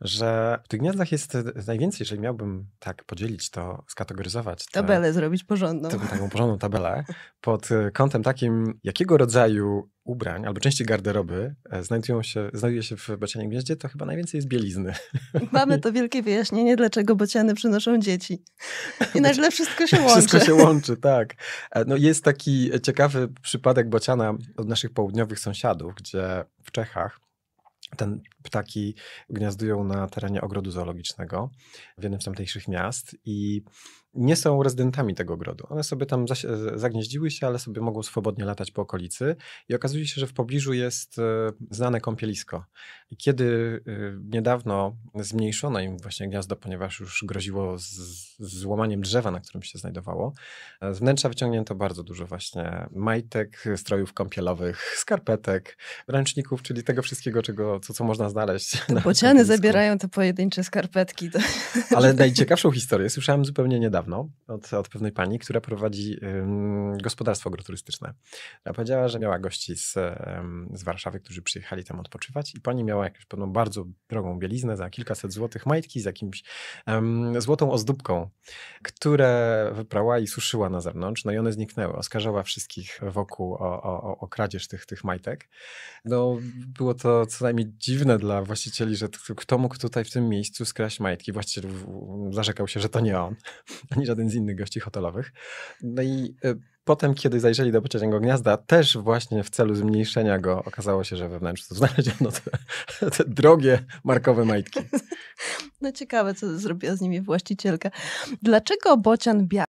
że w tych gniazdach jest najwięcej, jeżeli miałbym tak podzielić to, skategoryzować. Te, tabelę zrobić porządną. taką porządną tabelę pod e, kątem takim, jakiego rodzaju ubrań albo części garderoby e, znajdują się, znajduje się w Bocianie Gnieździe, to chyba najwięcej jest bielizny. Mamy to wielkie wyjaśnienie, dlaczego bociany przynoszą dzieci. I nagle wszystko się łączy. Wszystko się łączy, tak. E, no jest taki ciekawy przypadek bociana od naszych południowych sąsiadów, gdzie w Czechach ten ptaki gniazdują na terenie ogrodu zoologicznego w jednym z tamtejszych miast i nie są rezydentami tego ogrodu. One sobie tam e, zagnieździły się, ale sobie mogą swobodnie latać po okolicy i okazuje się, że w pobliżu jest e, znane kąpielisko. I kiedy e, niedawno zmniejszono im właśnie gniazdo, ponieważ już groziło z, złamaniem drzewa, na którym się znajdowało, z wnętrza wyciągnięto bardzo dużo właśnie majtek, strojów kąpielowych, skarpetek, ręczników, czyli tego wszystkiego, czego, co, co można znaleźć znaleźć. bociany zabierają te pojedyncze skarpetki. To... Ale najciekawszą historię słyszałem zupełnie niedawno od, od pewnej pani, która prowadzi um, gospodarstwo agroturystyczne. Ona powiedziała, że miała gości z, um, z Warszawy, którzy przyjechali tam odpoczywać i pani miała jakąś pewną bardzo drogą bieliznę za kilkaset złotych, majtki z jakimś um, złotą ozdóbką, które wyprała i suszyła na zewnątrz, no i one zniknęły. Oskarżała wszystkich wokół o, o, o kradzież tych, tych majtek. No, było to co najmniej dziwne dla dla właścicieli, że kto mógł tutaj w tym miejscu skraść majtki. Właściciel zarzekał się, że to nie on, ani żaden z innych gości hotelowych. No i y, potem, kiedy zajrzeli do pociągniego gniazda, też właśnie w celu zmniejszenia go, okazało się, że we wnętrzu znaleziono te, te drogie markowe majtki. No ciekawe, co zrobiła z nimi właścicielka. Dlaczego bocian biały?